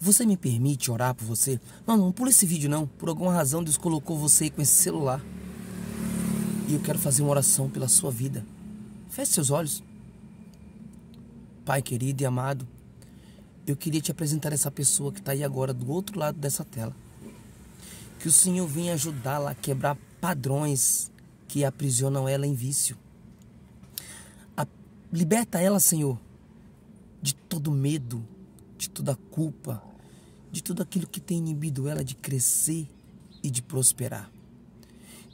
Você me permite orar por você? Não, não pula esse vídeo não. Por alguma razão Deus colocou você aí com esse celular. E eu quero fazer uma oração pela sua vida. Feche seus olhos. Pai querido e amado, eu queria te apresentar essa pessoa que está aí agora do outro lado dessa tela. Que o Senhor venha ajudá-la a quebrar padrões que aprisionam ela em vício. A... liberta ela, Senhor, de todo medo, de toda culpa, de tudo aquilo que tem inibido ela de crescer e de prosperar.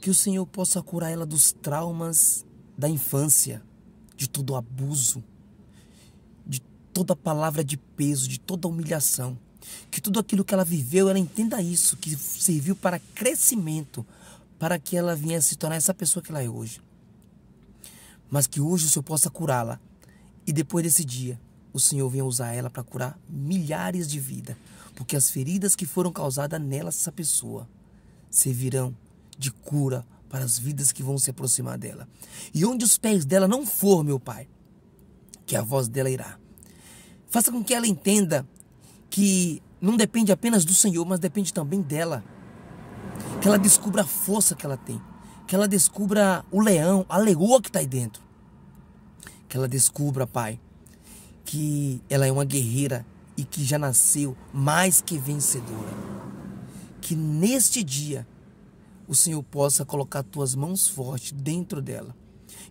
Que o Senhor possa curar ela dos traumas da infância, de todo o abuso, de toda palavra de peso, de toda humilhação. Que tudo aquilo que ela viveu, ela entenda isso, que serviu para crescimento, para que ela viesse se tornar essa pessoa que ela é hoje. Mas que hoje o Senhor possa curá-la. E depois desse dia, o Senhor venha usar ela para curar milhares de vidas, porque as feridas que foram causadas nela, essa pessoa, servirão de cura para as vidas que vão se aproximar dela. E onde os pés dela não for, meu Pai, que a voz dela irá. Faça com que ela entenda que não depende apenas do Senhor, mas depende também dela. Que ela descubra a força que ela tem. Que ela descubra o leão, a leoa que está aí dentro. Que ela descubra, Pai, que ela é uma guerreira e que já nasceu mais que vencedora. Que neste dia o Senhor possa colocar tuas mãos fortes dentro dela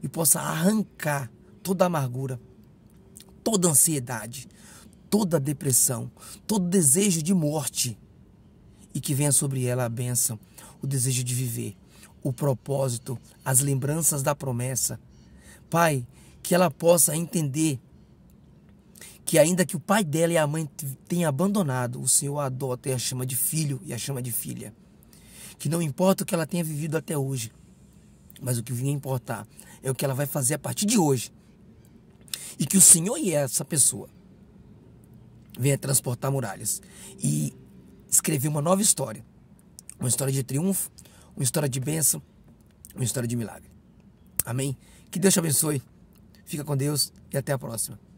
e possa arrancar toda amargura, toda ansiedade, toda depressão, todo desejo de morte e que venha sobre ela a bênção, o desejo de viver, o propósito, as lembranças da promessa. Pai, que ela possa entender que ainda que o pai dela e a mãe tenham abandonado, o Senhor a adota e a chama de filho e a chama de filha. Que não importa o que ela tenha vivido até hoje, mas o que vinha importar é o que ela vai fazer a partir de hoje. E que o Senhor e essa pessoa venha transportar muralhas e escrever uma nova história. Uma história de triunfo, uma história de bênção, uma história de milagre. Amém? Que Deus te abençoe. Fica com Deus e até a próxima.